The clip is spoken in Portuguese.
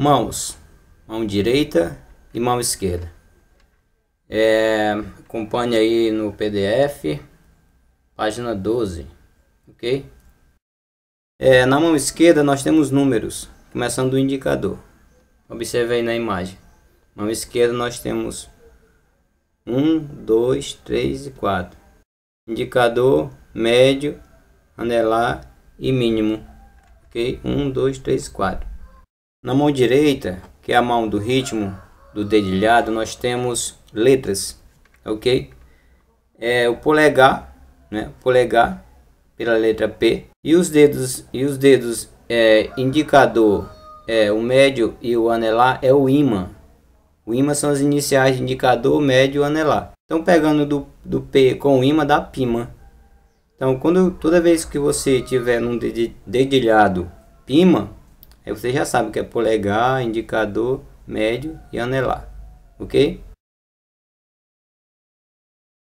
Mãos, mão direita e mão esquerda. É, acompanhe aí no PDF, página 12, ok? É, na mão esquerda nós temos números, começando do indicador. Observe aí na imagem. Mão esquerda nós temos 1, 2, 3 e 4. Indicador, médio, anelar e mínimo. Ok? 1, 2, 3, 4. Na mão direita, que é a mão do ritmo, do dedilhado, nós temos letras, ok? É o polegar, né? Polegar pela letra P e os dedos e os dedos é, indicador, é, o médio e o anelar é o ímã. O ímã são as iniciais de indicador, médio anelar. Então pegando do, do P com o ímã dá pima. Então quando toda vez que você tiver num dedilhado pima, você já sabe que é polegar, indicador, médio e anelar. Ok?